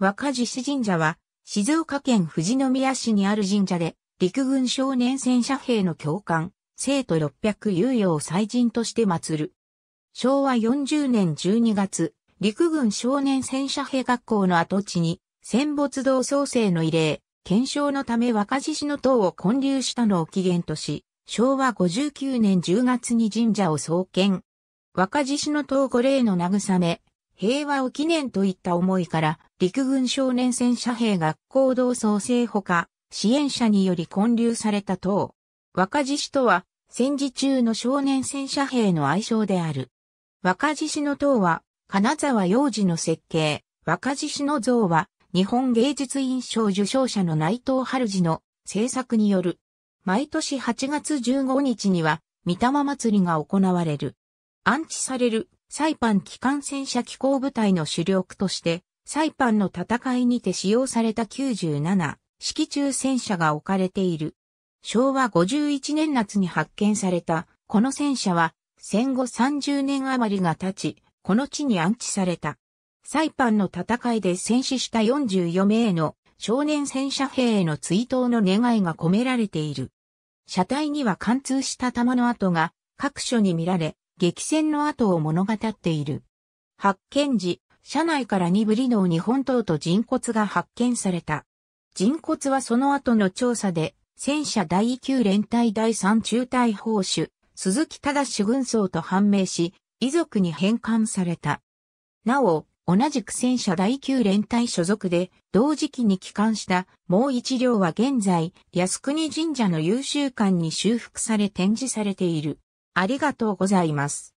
若獅子神社は、静岡県富士宮市にある神社で、陸軍少年戦車兵の教官、生徒600猶予を祭神として祀る。昭和40年12月、陸軍少年戦車兵学校の跡地に、戦没道創生の慰霊、検証のため若獅子の塔を建立したのを起源とし、昭和59年10月に神社を創建。若獅子の塔五霊の慰め、平和を記念といった思いから、陸軍少年戦車兵学校同創生ほか、支援者により建立された塔。若獅子とは、戦時中の少年戦車兵の愛称である。若獅子の塔は、金沢幼児の設計、若獅子の像は、日本芸術院賞受賞者の内藤春次の制作による。毎年8月15日には、三玉祭りが行われる。安置されるサイパン機関戦車機構部隊の主力として、サイパンの戦いにて使用された97式中戦車が置かれている。昭和51年夏に発見された、この戦車は、戦後30年余りが経ち、この地に安置された。サイパンの戦いで戦死した44名の少年戦車兵への追悼の願いが込められている。車体には貫通した弾の跡が各所に見られ、激戦の後を物語っている。発見時、車内から2部リの日本刀と人骨が発見された。人骨はその後の調査で、戦車第9連隊第3中隊砲手、鈴木忠軍曹と判明し、遺族に返還された。なお、同じく戦車第9連隊所属で、同時期に帰還したもう一両は現在、靖国神社の優秀館に修復され展示されている。ありがとうございます。